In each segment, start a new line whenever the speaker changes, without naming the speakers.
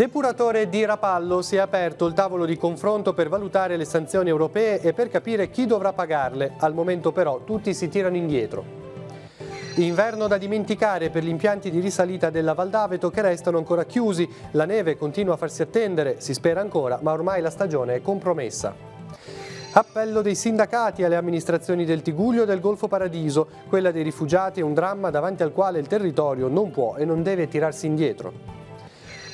Depuratore di Rapallo si è aperto il tavolo di confronto per valutare le sanzioni europee e per capire chi dovrà pagarle. Al momento però tutti si tirano indietro. Inverno da dimenticare per gli impianti di risalita della Valdaveto che restano ancora chiusi. La neve continua a farsi attendere, si spera ancora, ma ormai la stagione è compromessa. Appello dei sindacati alle amministrazioni del Tiguglio e del Golfo Paradiso. Quella dei rifugiati è un dramma davanti al quale il territorio non può e non deve tirarsi indietro.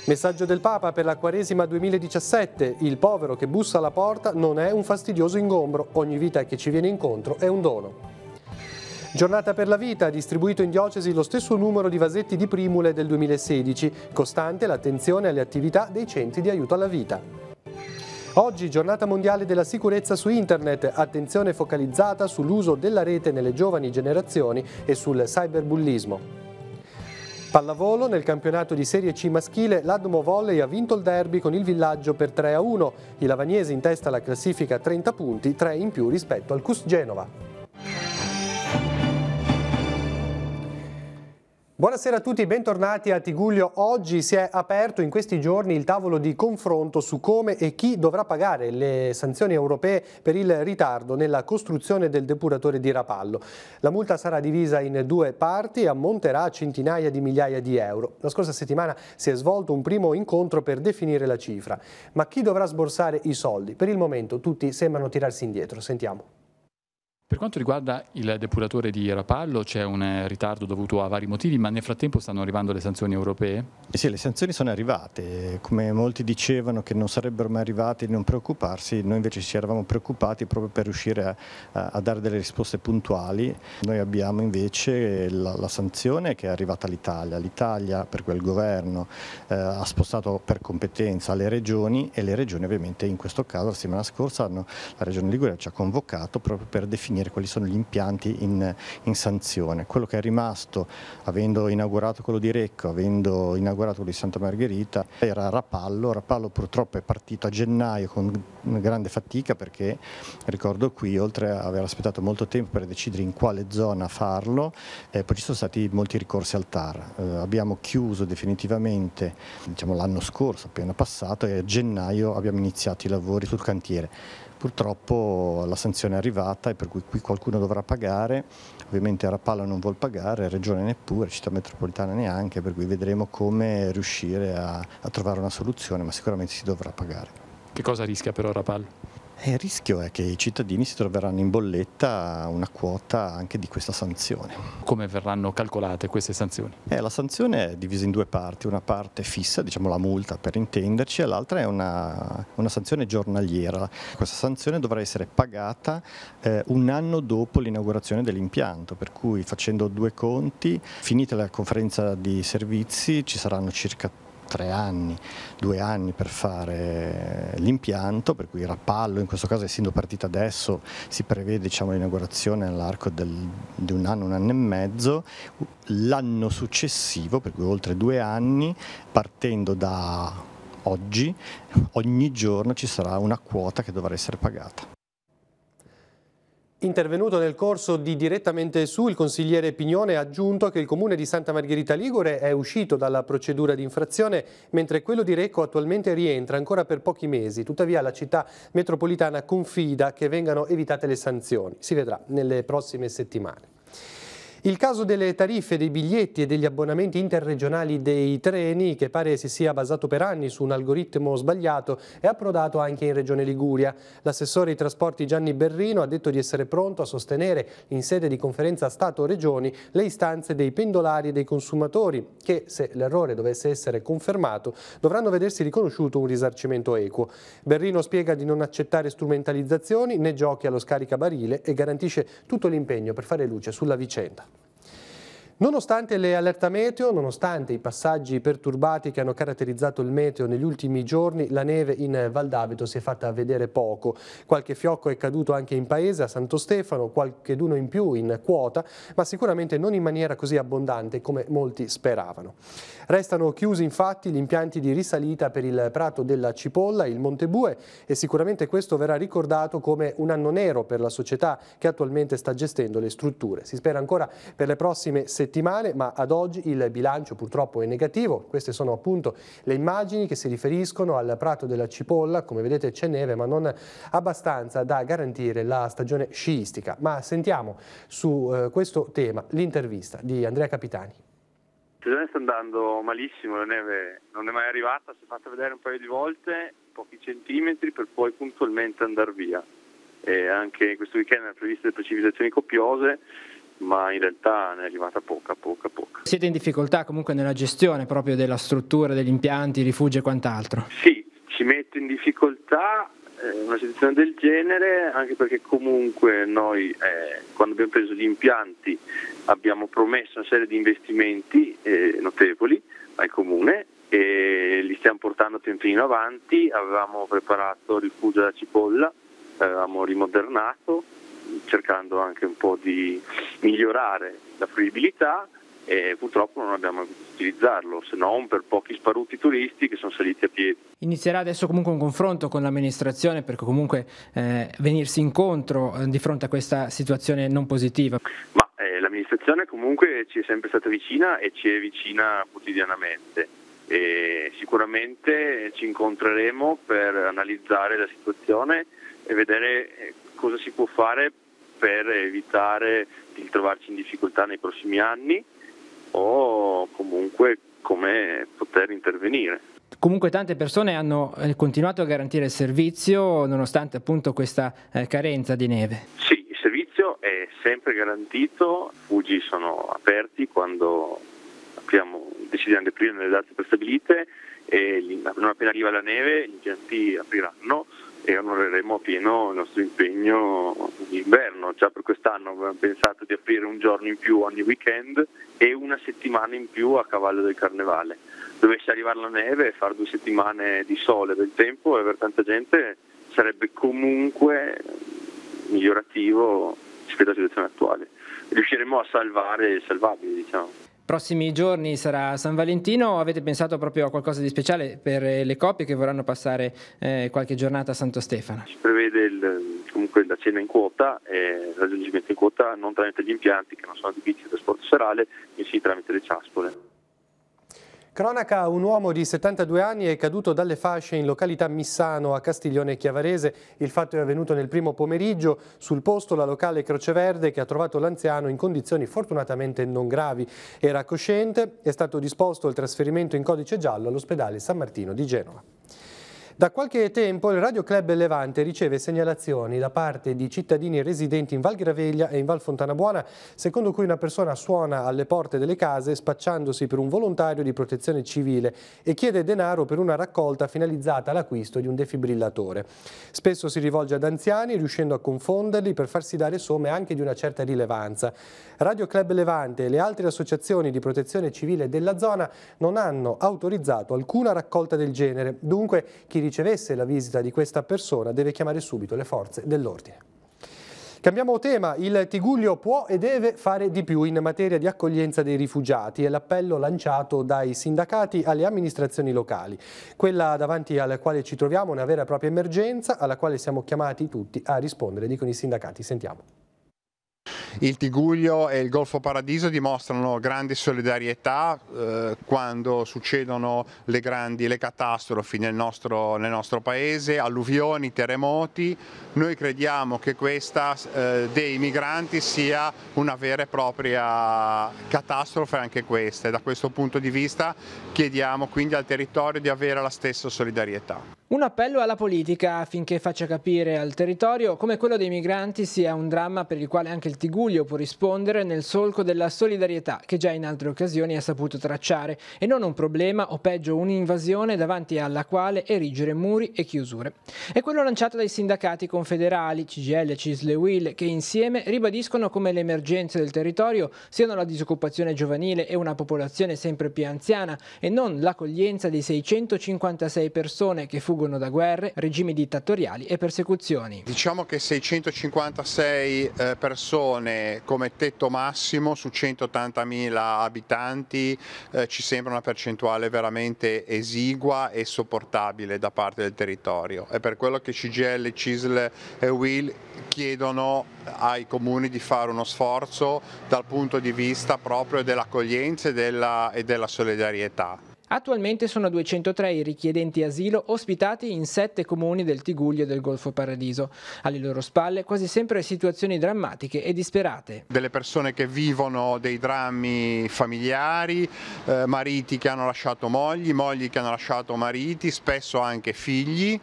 Messaggio del Papa per la Quaresima 2017. Il povero che bussa alla porta non è un fastidioso ingombro, ogni vita che ci viene incontro è un dono. Giornata per la vita, distribuito in diocesi lo stesso numero di vasetti di primule del 2016, costante l'attenzione alle attività dei centri di aiuto alla vita. Oggi giornata mondiale della sicurezza su internet, attenzione focalizzata sull'uso della rete nelle giovani generazioni e sul cyberbullismo. Pallavolo nel campionato di Serie C maschile, l'Admo Volley ha vinto il derby con il Villaggio per 3 1. I Lavaniesi in testa alla classifica a 30 punti, 3 in più rispetto al Cus Genova. Buonasera a tutti, bentornati a Tiguglio. Oggi si è aperto in questi giorni il tavolo di confronto su come e chi dovrà pagare le sanzioni europee per il ritardo nella costruzione del depuratore di Rapallo. La multa sarà divisa in due parti e ammonterà a centinaia di migliaia di euro. La scorsa settimana si è svolto un primo incontro per definire la cifra. Ma chi dovrà sborsare i soldi? Per il momento tutti sembrano tirarsi indietro. Sentiamo.
Per quanto riguarda il depuratore di Rapallo c'è un eh, ritardo dovuto a vari motivi, ma nel frattempo stanno arrivando le sanzioni europee?
Eh sì, le sanzioni sono arrivate, come molti dicevano che non sarebbero mai arrivate di non preoccuparsi, noi invece ci eravamo preoccupati proprio per riuscire a, a dare delle risposte puntuali. Noi abbiamo invece la, la sanzione che è arrivata all'Italia, l'Italia per quel governo eh, ha spostato per competenza le regioni e le regioni ovviamente in questo caso la settimana scorsa hanno, la regione Liguria ci ha convocato proprio per definire definire quali sono gli impianti in, in, sanzione. Quello che è rimasto, avendo inaugurato quello di Recco, avendo inaugurato quello di Santa Margherita, era Rapallo. Rapallo purtroppo è partito a gennaio con grande fatica perché, ricordo qui, oltre ad aver aspettato molto tempo per decidere in quale zona farlo, eh, poi ci sono stati molti ricorsi al TAR. Eh, abbiamo chiuso definitivamente diciamo, l'anno scorso, appena passato, e a gennaio abbiamo iniziato i lavori sul cantiere. Purtroppo la sanzione è arrivata e per cui qui qualcuno dovrà pagare, ovviamente Rapalla non vuol pagare, Regione neppure, Città Metropolitana neanche, per cui vedremo come riuscire a, a trovare una soluzione, ma sicuramente si dovrà pagare.
Che cosa rischia però Rapalla?
Eh, il rischio è che i cittadini si troveranno in bolletta una quota anche di questa sanzione. Come verranno calcolate queste sanzioni? Eh, la sanzione è divisa in due parti, una parte fissa, diciamo la multa per intenderci, e l'altra è una, una sanzione giornaliera. Questa sanzione dovrà essere pagata eh, un anno dopo l'inaugurazione dell'impianto, per cui facendo due conti, finita la conferenza di servizi ci saranno circa tre anni, due anni per fare l'impianto, per cui il Rapallo in questo caso essendo partita adesso si prevede diciamo, l'inaugurazione all'arco di un anno, un anno e mezzo, l'anno successivo, per cui oltre due anni, partendo da oggi, ogni giorno ci sarà una quota che dovrà essere
pagata. Intervenuto nel corso di Direttamente Su, il consigliere Pignone ha aggiunto che il comune di Santa Margherita Ligure è uscito dalla procedura di infrazione, mentre quello di Recco attualmente rientra ancora per pochi mesi. Tuttavia la città metropolitana confida che vengano evitate le sanzioni. Si vedrà nelle prossime settimane. Il caso delle tariffe dei biglietti e degli abbonamenti interregionali dei treni, che pare si sia basato per anni su un algoritmo sbagliato, è approdato anche in Regione Liguria. L'assessore ai trasporti Gianni Berrino ha detto di essere pronto a sostenere in sede di conferenza Stato-Regioni le istanze dei pendolari e dei consumatori che, se l'errore dovesse essere confermato, dovranno vedersi riconosciuto un risarcimento equo. Berrino spiega di non accettare strumentalizzazioni né giochi allo scaricabarile e garantisce tutto l'impegno per fare luce sulla vicenda. Nonostante le allerta meteo, nonostante i passaggi perturbati che hanno caratterizzato il meteo negli ultimi giorni, la neve in Val d'Aveto si è fatta vedere poco. Qualche fiocco è caduto anche in paese, a Santo Stefano, qualche d'uno in più in quota, ma sicuramente non in maniera così abbondante come molti speravano. Restano chiusi infatti gli impianti di risalita per il Prato della Cipolla, il Montebue e sicuramente questo verrà ricordato come un anno nero per la società che attualmente sta gestendo le strutture. Si spera ancora per le prossime settimane settimane, ma ad oggi il bilancio purtroppo è negativo. Queste sono appunto le immagini che si riferiscono al prato della cipolla, come vedete c'è neve ma non abbastanza da garantire la stagione sciistica. Ma sentiamo su eh, questo tema l'intervista di Andrea Capitani.
La stagione sta andando malissimo, la neve non è mai arrivata, si è fatta vedere un paio di volte, pochi centimetri per poi puntualmente andare via. E anche questo weekend erano previste precipitazioni copiose, ma in realtà ne è arrivata poca, poca,
poca. Siete in difficoltà comunque nella gestione proprio della struttura, degli impianti, rifugi e quant'altro?
Sì, ci mette in difficoltà eh, una situazione del genere, anche perché comunque noi eh, quando abbiamo preso gli impianti abbiamo promesso una serie di investimenti eh, notevoli al comune e li stiamo portando a tempino avanti, avevamo preparato il rifugio della cipolla, avevamo rimodernato, cercando anche un po' di migliorare la fruibilità e purtroppo non abbiamo potuto utilizzarlo, se non per pochi sparuti turisti che sono saliti a piedi.
Inizierà adesso comunque un confronto con l'amministrazione perché comunque eh, venirsi incontro eh, di fronte a questa situazione non positiva. Ma
eh, l'amministrazione comunque ci è sempre stata vicina e ci è vicina quotidianamente. E sicuramente ci incontreremo per analizzare la situazione e vedere eh, cosa si può fare per evitare di trovarci in difficoltà nei prossimi anni o comunque come poter intervenire.
Comunque tante persone hanno eh, continuato a garantire il servizio nonostante appunto questa eh, carenza di neve.
Sì, il servizio è sempre garantito, i fuggi sono aperti quando apriamo, decidiamo di aprire le date prestabilite e non appena arriva la neve gli impianti apriranno
e onoreremo
a pieno il nostro impegno d'inverno. Già per quest'anno abbiamo pensato di aprire un giorno in più ogni weekend e una settimana in più a cavallo del carnevale. Dovesse arrivare la neve e fare due settimane di sole, del tempo e per tanta gente sarebbe comunque migliorativo rispetto alla situazione attuale. Riusciremo a salvare il salvabile, diciamo
prossimi giorni sarà San Valentino, o avete pensato proprio a qualcosa di speciale per eh, le coppie che vorranno passare eh, qualche giornata a Santo Stefano?
Si prevede il, comunque la cena in quota, il raggiungimento in quota non tramite gli impianti che non sono adibiti da sport serale, bensì tramite le ciaspole.
Cronaca, un uomo di 72 anni è caduto dalle fasce in località Missano a Castiglione Chiavarese. Il fatto è avvenuto nel primo pomeriggio. Sul posto la locale Croceverde che ha trovato l'anziano in condizioni fortunatamente non gravi. Era cosciente, è stato disposto il trasferimento in codice giallo all'ospedale San Martino di Genova. Da qualche tempo il Radio Club Levante riceve segnalazioni da parte di cittadini residenti in Val Graveglia e in Val Fontanabuona, secondo cui una persona suona alle porte delle case spacciandosi per un volontario di protezione civile e chiede denaro per una raccolta finalizzata all'acquisto di un defibrillatore. Spesso si rivolge ad anziani riuscendo a confonderli per farsi dare somme anche di una certa rilevanza. Radio Club Levante e le altre associazioni di protezione civile della zona non hanno autorizzato alcuna raccolta del genere, dunque chi ricevesse la visita di questa persona deve chiamare subito le forze dell'ordine. Cambiamo tema, il Tiguglio può e deve fare di più in materia di accoglienza dei rifugiati e l'appello lanciato dai sindacati alle amministrazioni locali, quella davanti alla quale ci troviamo è una vera e propria emergenza alla quale siamo chiamati tutti a rispondere, dicono i sindacati, sentiamo
il Tiguglio e il Golfo Paradiso dimostrano grande solidarietà eh, quando succedono le grandi le catastrofi nel nostro, nel nostro, paese, alluvioni, terremoti. Noi crediamo che questa eh, dei migranti sia una vera e propria catastrofe anche questa e da questo punto di vista chiediamo quindi al territorio di avere la stessa solidarietà.
Un appello alla politica affinché faccia capire al territorio come quello dei migranti sia un dramma per il quale anche il Tiguglio può rispondere nel solco della solidarietà che già in altre occasioni ha saputo tracciare e non un problema o peggio un'invasione davanti alla quale erigere muri e chiusure. È quello lanciato dai sindacati confederali CGL, CISL e WIL che insieme ribadiscono come le emergenze del territorio siano la disoccupazione giovanile e una popolazione sempre più anziana e non l'accoglienza di 656 persone che fu fuggono da guerre, regimi dittatoriali e persecuzioni. Diciamo
che 656 eh, persone come tetto massimo su 180.000 abitanti eh, ci sembra una percentuale veramente esigua e sopportabile da parte del territorio. È per quello che CGL, CISL e WIL chiedono ai comuni di fare uno sforzo dal punto di vista proprio dell'accoglienza e della, e della solidarietà.
Attualmente sono 203 i richiedenti asilo ospitati in sette comuni del Tiguglio e del Golfo Paradiso. Alle loro spalle quasi sempre situazioni drammatiche e disperate.
Delle persone che vivono dei drammi familiari, eh, mariti che hanno lasciato mogli, mogli che hanno lasciato mariti, spesso anche figli,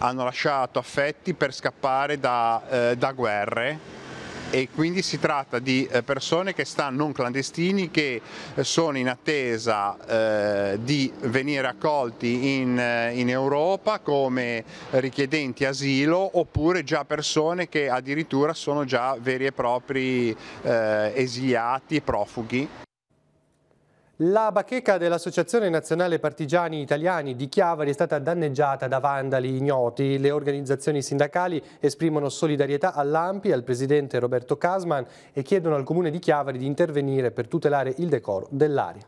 hanno lasciato affetti per scappare da, eh, da guerre e quindi si tratta di eh, persone che stanno non clandestini che eh, sono in attesa eh, di venire accolti in, eh, in, Europa come richiedenti asilo oppure già persone che addirittura sono già veri e propri eh, esiliati, profughi.
La bacheca dell'Associazione Nazionale Partigiani Italiani di Chiavari è stata danneggiata da vandali ignoti. Le organizzazioni sindacali esprimono solidarietà all'AMPI, al presidente Roberto Casman e chiedono al comune di Chiavari di intervenire per tutelare il decoro dell'area.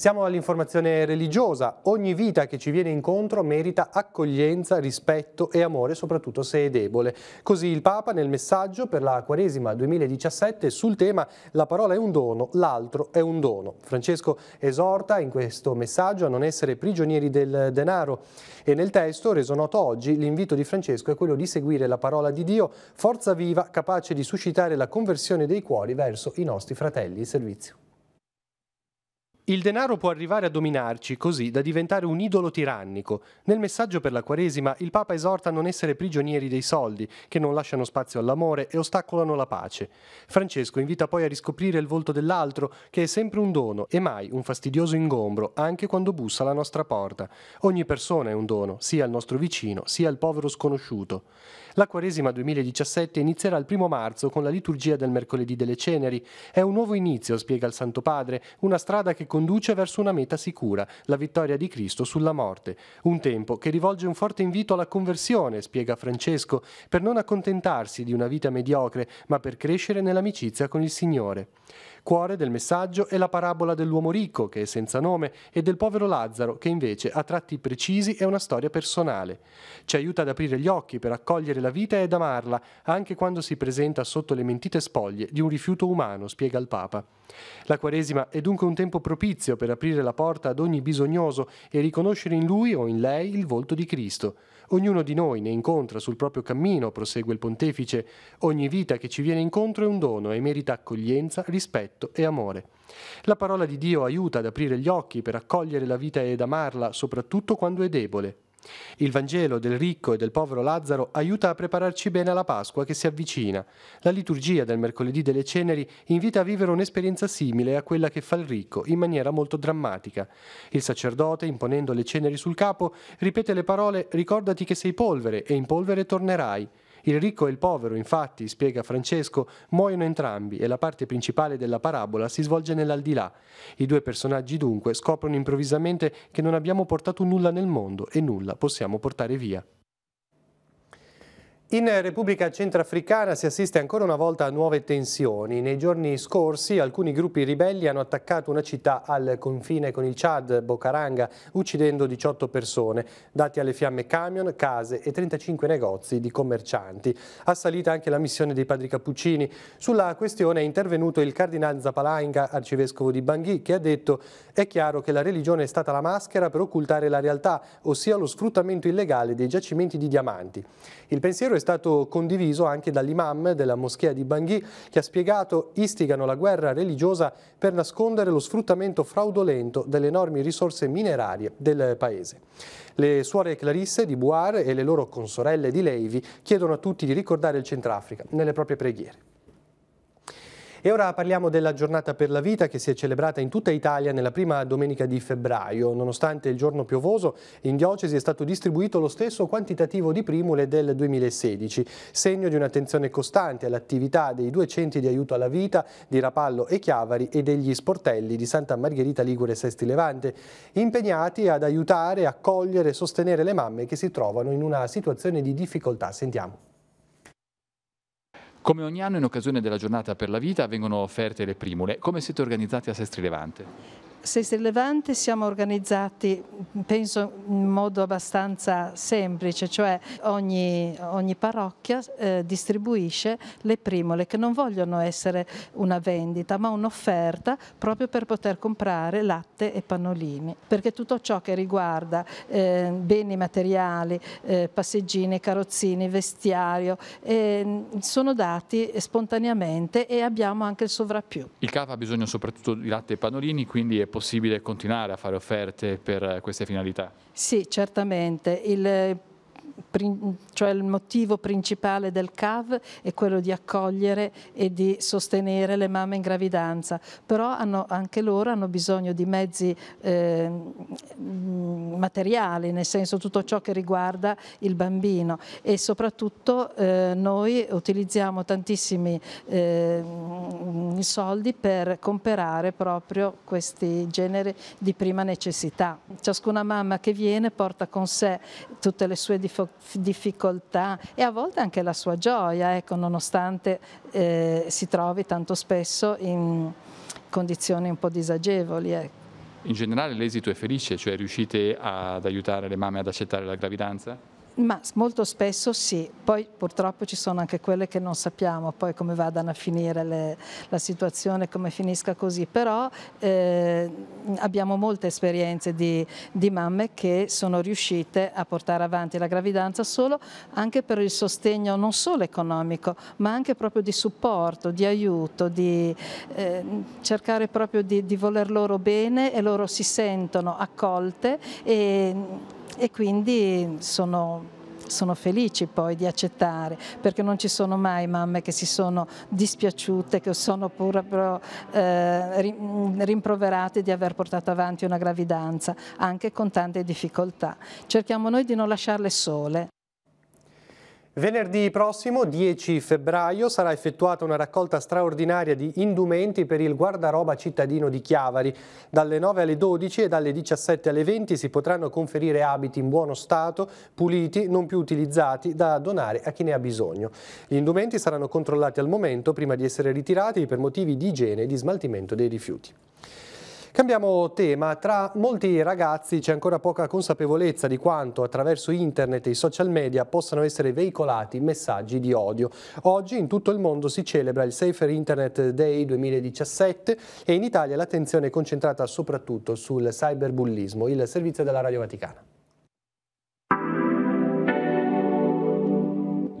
Siamo all'informazione religiosa. Ogni vita che ci viene incontro merita accoglienza, rispetto e amore, soprattutto se è debole. Così il Papa nel messaggio per la Quaresima 2017 sul tema La parola è un dono, l'altro è un dono. Francesco esorta in questo messaggio a non essere prigionieri del denaro e nel testo reso noto oggi l'invito di Francesco è quello di seguire la parola di Dio, forza viva, capace di suscitare la conversione dei cuori verso i nostri fratelli. Il servizio. Il denaro può arrivare a dominarci così da diventare un idolo tirannico. Nel messaggio per la Quaresima il Papa esorta a non essere prigionieri dei soldi, che non lasciano spazio all'amore e ostacolano la pace. Francesco invita poi a riscoprire il volto dell'altro, che è sempre un dono e mai un fastidioso ingombro, anche quando bussa alla nostra porta. Ogni persona è un dono, sia al nostro vicino, sia al povero sconosciuto. La Quaresima 2017 inizierà il primo marzo con la liturgia del mercoledì delle ceneri. È un nuovo inizio, spiega il Santo Padre, una strada che conduce verso una meta sicura, la vittoria di Cristo sulla morte. Un tempo che rivolge un forte invito alla conversione, spiega Francesco, per non accontentarsi di una vita mediocre, ma per crescere nell'amicizia con il Signore. Cuore del messaggio è la parabola dell'uomo ricco, che è senza nome, e del povero Lazzaro, che invece ha tratti precisi e una storia personale. Ci aiuta ad aprire gli occhi per accogliere amare la vita ed amarla, anche quando si presenta sotto le mentite spoglie di un rifiuto umano, spiega il Papa. La Quaresima è dunque un tempo propizio per aprire la porta ad ogni bisognoso e riconoscere in lui o in lei il volto di Cristo. Ognuno di noi ne incontra sul proprio cammino, prosegue il pontefice, ogni vita che ci viene incontro è un dono e merita accoglienza, rispetto e amore. La parola di Dio aiuta ad aprire gli occhi per accogliere la vita ed amarla, soprattutto quando è debole. Il Vangelo del ricco e del povero Lazzaro aiuta a prepararci bene alla Pasqua che si avvicina. La liturgia del mercoledì delle ceneri invita a vivere un'esperienza simile a quella che fa il ricco, in maniera molto drammatica. Il sacerdote, imponendo le ceneri sul capo, ripete le parole Ricordati che sei polvere e in polvere tornerai. Il ricco e il povero, infatti, spiega Francesco, muoiono entrambi e la parte principale della parabola si svolge nell'aldilà. I due personaggi dunque scoprono improvvisamente che non abbiamo portato nulla nel mondo e nulla possiamo portare via. In Repubblica Centrafricana si assiste ancora una volta a nuove tensioni. Nei giorni scorsi alcuni gruppi ribelli hanno attaccato una città al confine con il Chad, Bocaranga, uccidendo 18 persone, dati alle fiamme camion, case e 35 negozi di commercianti. Assalita anche la missione dei padri cappuccini. Sulla questione è intervenuto il cardinale Zapalainga, arcivescovo di Bangui, che ha detto è chiaro che la religione è stata la maschera per occultare la realtà, ossia lo sfruttamento illegale dei giacimenti di diamanti. Il pensiero è è stato condiviso anche dall'imam della moschea di Bangui che ha spiegato istigano la guerra religiosa per nascondere lo sfruttamento fraudolento delle enormi risorse minerarie del paese. Le suore Clarisse di Buar e le loro consorelle di Leivi chiedono a tutti di ricordare il Centrafrica nelle proprie preghiere. E ora parliamo della giornata per la vita che si è celebrata in tutta Italia nella prima domenica di febbraio. Nonostante il giorno piovoso, in diocesi è stato distribuito lo stesso quantitativo di primule del 2016, segno di un'attenzione costante all'attività dei due centri di aiuto alla vita di Rapallo e Chiavari e degli sportelli di Santa Margherita Ligure e Sesti Levante, impegnati ad aiutare, accogliere e sostenere le mamme che si trovano in una situazione di difficoltà. Sentiamo.
Come ogni anno in occasione della giornata per la vita vengono offerte le primule. Come siete organizzati a Sestri Levante?
se il Levante siamo organizzati, penso, in modo abbastanza semplice, cioè ogni, ogni parrocchia eh, distribuisce le primole che non vogliono essere una vendita ma un'offerta proprio per poter comprare latte e pannolini, perché tutto ciò che riguarda eh, beni materiali, eh, passeggini, carrozzini, vestiario, eh, sono dati spontaneamente e abbiamo anche il sovrappiù.
Il CAF ha bisogno soprattutto di latte e pannolini, quindi è possibile continuare a fare offerte per queste finalità?
Sì, certamente. Il cioè il motivo principale del CAV è quello di accogliere e di sostenere le mamme in gravidanza, però hanno, anche loro hanno bisogno di mezzi eh, materiali, nel senso tutto ciò che riguarda il bambino e soprattutto eh, noi utilizziamo tantissimi eh, soldi per comprare proprio questi generi di prima necessità. Ciascuna mamma che viene porta con sé tutte le sue difficoltà difficoltà e a volte anche la sua gioia, ecco, nonostante eh, si trovi tanto spesso in condizioni un po' disagevoli. Ecco.
In generale l'esito è felice, cioè riuscite ad aiutare le mamme ad accettare la gravidanza?
Ma molto spesso sì, poi purtroppo ci sono anche quelle che non sappiamo poi come vadano a finire le, la situazione, come finisca così, però eh, abbiamo molte esperienze di, di, mamme che sono riuscite a portare avanti la gravidanza solo anche per il sostegno non solo economico, ma anche proprio di supporto, di aiuto, di eh, cercare proprio di, di voler loro bene e loro si sentono accolte e e quindi sono sono felici poi di accettare, perché non ci sono mai mamme che si sono dispiaciute, che sono pure eh, mm, rimproverate di aver portato avanti una gravidanza, anche con tante difficoltà. Cerchiamo noi di non lasciarle sole.
Venerdì prossimo, 10 febbraio, sarà effettuata una raccolta straordinaria di indumenti per il guardaroba cittadino di Chiavari. Dalle 9 alle 12 e dalle 17 alle 20 si potranno conferire abiti in buono stato, puliti, non più utilizzati, da donare a chi ne ha bisogno. Gli indumenti saranno controllati al momento prima di essere ritirati per motivi di igiene e di smaltimento dei rifiuti. Cambiamo tema, tra molti ragazzi c'è ancora poca consapevolezza di quanto attraverso internet e i social media possano essere veicolati messaggi di odio. Oggi in tutto il mondo si celebra il Safer Internet Day 2017 e in Italia l'attenzione è concentrata soprattutto sul cyberbullismo, il servizio della Radio Vaticana.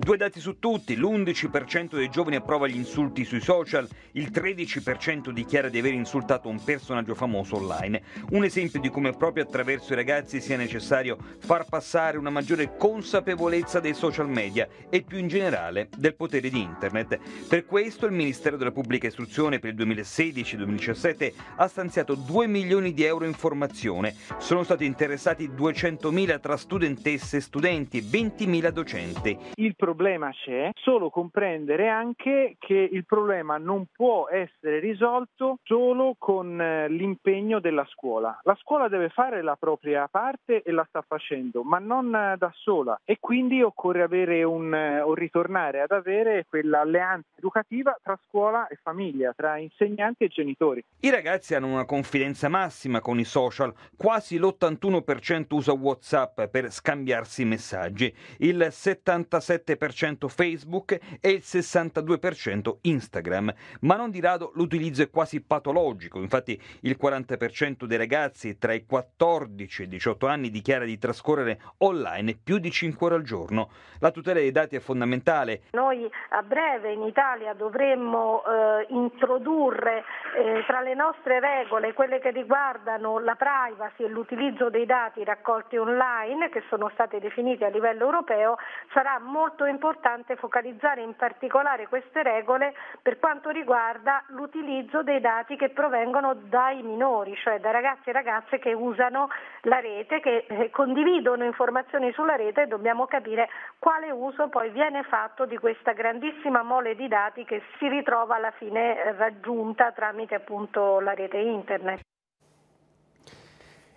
Due dati su tutti, l'11% dei giovani approva gli insulti sui social, il 13% dichiara di aver insultato un personaggio famoso online. Un esempio di come proprio attraverso i ragazzi sia necessario far passare una maggiore consapevolezza dei social media e più in generale del potere di internet. Per questo il Ministero della Pubblica Istruzione per il 2016-2017 ha stanziato 2 milioni di euro in formazione. Sono stati interessati 200.000 tra studentesse e studenti e 20.000 docenti. Il problema problema c'è,
solo comprendere anche che il problema non può essere risolto solo con eh, l'impegno della scuola. La scuola deve fare la propria parte e la sta facendo, ma non eh, da sola e quindi occorre avere un, eh, o ritornare ad avere quell'alleanza educativa tra scuola e famiglia, tra insegnanti e genitori.
I ragazzi hanno una confidenza massima con i social, quasi l'81% usa WhatsApp per scambiarsi messaggi, il 77% 37% Facebook e il 62% Instagram, ma non di rado l'utilizzo è quasi patologico, infatti il 40% dei ragazzi tra i 14 e i 18 anni dichiara di trascorrere online più di 5 ore al giorno. La tutela dei dati è fondamentale.
Noi a breve in Italia dovremmo eh, introdurre eh, tra le nostre regole quelle che riguardano la privacy e l'utilizzo dei dati raccolti online che sono state definite a livello europeo, sarà molto importante focalizzare in particolare queste regole per quanto riguarda l'utilizzo dei dati che provengono dai minori, cioè da ragazzi e ragazze che usano la rete, che eh, condividono informazioni sulla rete e dobbiamo capire quale uso poi viene fatto di questa grandissima mole di dati che si ritrova alla fine eh, raggiunta tramite appunto la rete internet.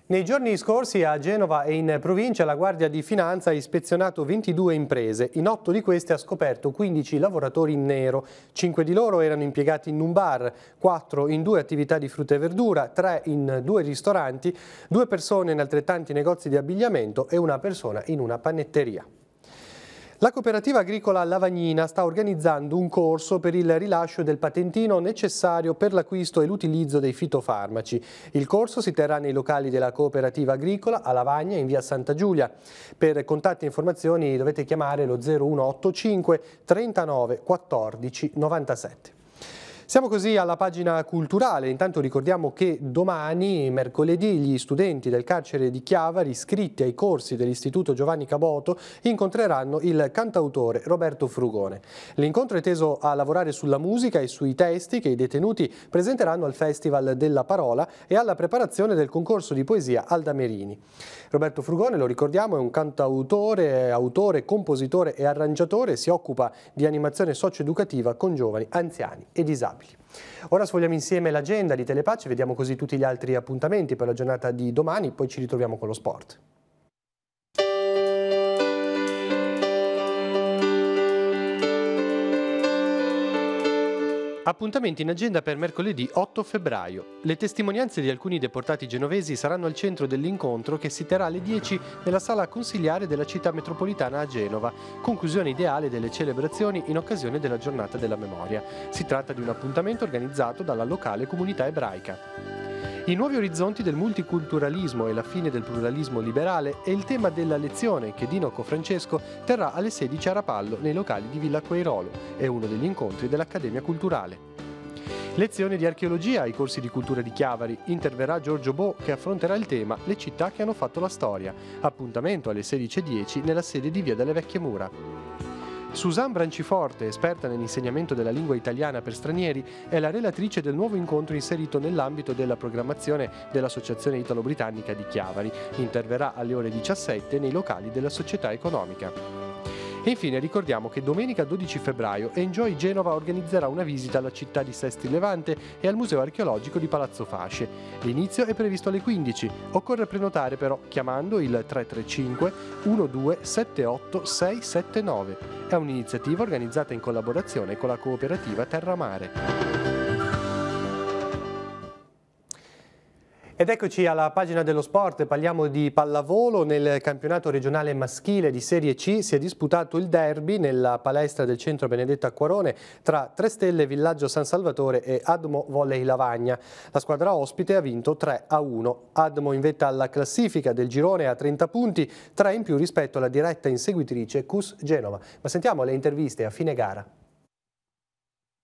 Nei giorni scorsi a Genova e in provincia la Guardia di Finanza ha ispezionato 22 imprese. In 8 di queste ha scoperto 15 lavoratori in nero. 5 di loro erano impiegati in un bar, 4 in due attività di frutta e verdura, 3 in due ristoranti, 2 persone in altrettanti negozi di abbigliamento e una persona in una panetteria. La cooperativa agricola Lavagnina sta organizzando un corso per il rilascio del patentino necessario per l'acquisto e l'utilizzo dei fitofarmaci. Il corso si terrà nei locali della cooperativa agricola a Lavagna in via Santa Giulia. Per contatti e informazioni dovete chiamare lo 0185 39 14 97. Siamo così alla pagina culturale, intanto ricordiamo che domani, mercoledì, gli studenti del carcere di Chiavari iscritti ai corsi dell'Istituto Giovanni Caboto incontreranno il cantautore Roberto Frugone. L'incontro è teso a lavorare sulla musica e sui testi che i detenuti presenteranno al Festival della Parola e alla preparazione del concorso di poesia Alda Merini. Roberto Frugone, lo ricordiamo, è un cantautore, autore, compositore e arrangiatore, si occupa di animazione socio-educativa con giovani, anziani e disabili rinnovabili. Ora sfogliamo insieme l'agenda di Telepace, vediamo così tutti gli altri appuntamenti per la giornata di domani, poi ci ritroviamo con lo sport. Appuntamenti in agenda per mercoledì 8 febbraio. Le testimonianze di alcuni deportati genovesi saranno al centro dell'incontro che si terrà alle 10 nella sala consiliare della città metropolitana a Genova, conclusione ideale delle celebrazioni in occasione della giornata della memoria. Si tratta di un appuntamento organizzato dalla locale comunità ebraica. I nuovi orizzonti del multiculturalismo e la fine del pluralismo liberale è il tema della lezione che Dino Cofrancesco terrà alle 16 a Rapallo nei locali di Villa Queirolo. È uno degli incontri dell'Accademia Culturale. Lezione di archeologia ai corsi di cultura di Chiavari. Interverrà Giorgio Bo che affronterà il tema Le città che hanno fatto la storia. Appuntamento alle 16.10 nella sede di Via delle Vecchie Mura. Suzanne Branciforte, esperta nell'insegnamento della lingua italiana per stranieri, è la relatrice del nuovo incontro inserito nell'ambito della programmazione dell'Associazione Italo-Britannica di Chiavari. Interverrà alle ore 17 nei locali della Società Economica. E infine ricordiamo che domenica 12 febbraio Enjoy Genova organizzerà una visita alla città di Sesti Levante e al Museo Archeologico di Palazzo Fasce. L'inizio è previsto alle 15. Occorre prenotare però chiamando il 335 1278 679. È un'iniziativa organizzata in collaborazione con la cooperativa Terramare. Ed eccoci alla pagina dello sport, parliamo di pallavolo, nel campionato regionale maschile di Serie C si è disputato il derby nella palestra del centro Benedetto Acquarone tra Tre Stelle Villaggio San Salvatore e Admo Volley Lavagna. La squadra ospite ha vinto 3 a 1. Admo in vetta alla classifica del girone a 30 punti, 3 in più rispetto alla diretta inseguitrice Cus Genova. Ma sentiamo le interviste a fine gara.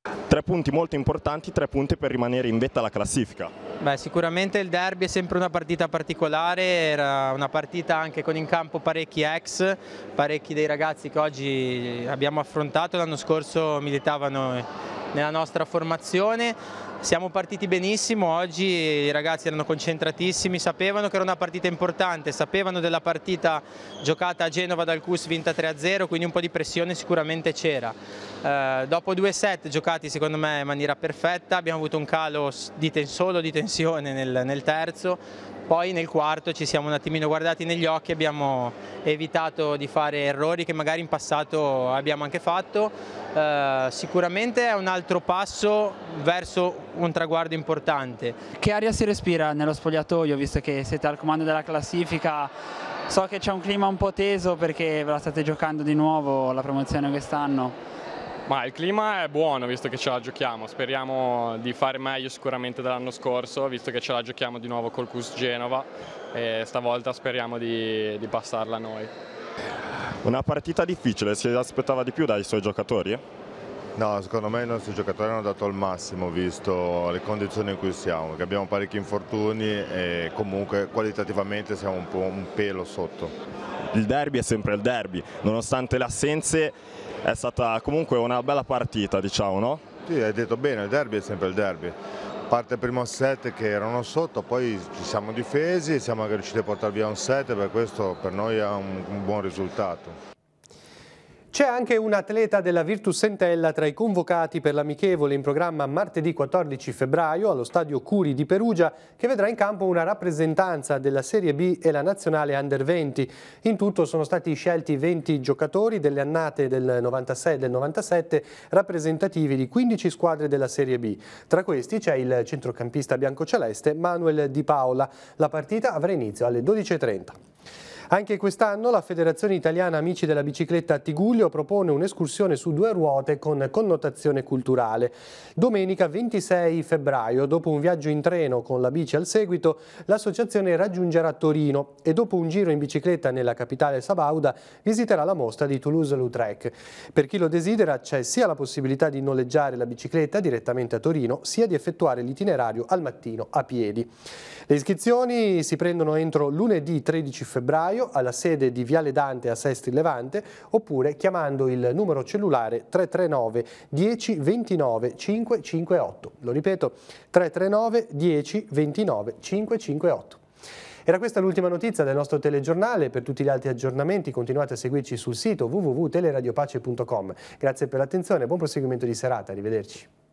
Tre punti molto importanti, tre punti per rimanere in vetta alla classifica.
Beh, sicuramente il derby è sempre una partita particolare, era una partita anche con in campo parecchi ex, parecchi dei ragazzi che oggi abbiamo affrontato, l'anno scorso militavano nella nostra formazione. Siamo partiti benissimo, oggi i ragazzi erano concentratissimi, sapevano che era una partita importante, sapevano della partita giocata a Genova dal CUS vinta 3-0, quindi un po' di pressione sicuramente c'era. Eh, dopo due set giocati secondo me in maniera perfetta, abbiamo avuto un calo di solo di tensione nel, nel, terzo, poi nel quarto ci siamo un attimino guardati negli occhi, abbiamo evitato di fare errori che magari in passato abbiamo anche fatto, eh, sicuramente è un altro passo verso un traguardo importante. Che aria si respira nello spogliatoio visto che siete al comando della classifica? So che c'è un clima un po' teso perché ve la state giocando di nuovo la promozione quest'anno.
Ma il clima è buono visto che ce la giochiamo, speriamo di fare meglio sicuramente dell'anno scorso visto che ce la giochiamo di nuovo col Cus Genova e stavolta speriamo di, di passarla noi.
Una partita difficile, si aspettava di più dai suoi giocatori? No, secondo me i nostri giocatori hanno dato il massimo visto le condizioni in cui siamo, che abbiamo parecchi infortuni e comunque qualitativamente siamo un, un pelo sotto. Il derby è sempre il derby, nonostante le assenze è stata comunque una bella partita, diciamo, no? Sì, hai detto bene, il derby è sempre il derby. Parte il primo set che erano sotto, poi ci siamo difesi e siamo anche riusciti a portare via un set, per questo per noi è un, un buon risultato.
C'è anche un atleta della Virtus Sentella tra i convocati per l'amichevole in programma martedì 14 febbraio allo stadio Curi di Perugia che vedrà in campo una rappresentanza della Serie B e la nazionale Under 20. In tutto sono stati scelti 20 giocatori delle annate del 96 e del 97 rappresentativi di 15 squadre della Serie B. Tra questi c'è il centrocampista biancoceleste Manuel Di Paola. La partita avrà inizio alle 12.30. Anche quest'anno la Federazione Italiana Amici della Bicicletta a Tiguglio propone un'escursione su due ruote con connotazione culturale. Domenica 26 febbraio, dopo un viaggio in treno con la bici al seguito, l'associazione raggiungerà Torino e dopo un giro in bicicletta nella capitale Sabauda visiterà la mostra di Toulouse-Lautrec. Per chi lo desidera c'è sia la possibilità di noleggiare la bicicletta direttamente a Torino, sia di effettuare l'itinerario al mattino a piedi. Le iscrizioni si prendono entro lunedì 13 febbraio febbraio alla sede di Viale Dante a Sestri Levante oppure chiamando il numero cellulare 339 10 29 558. Lo ripeto, 339 10 29 558. Era questa l'ultima notizia del nostro telegiornale, per tutti gli altri aggiornamenti continuate a seguirci sul sito www.teleradiopace.com. Grazie per l'attenzione, buon proseguimento di serata, arrivederci.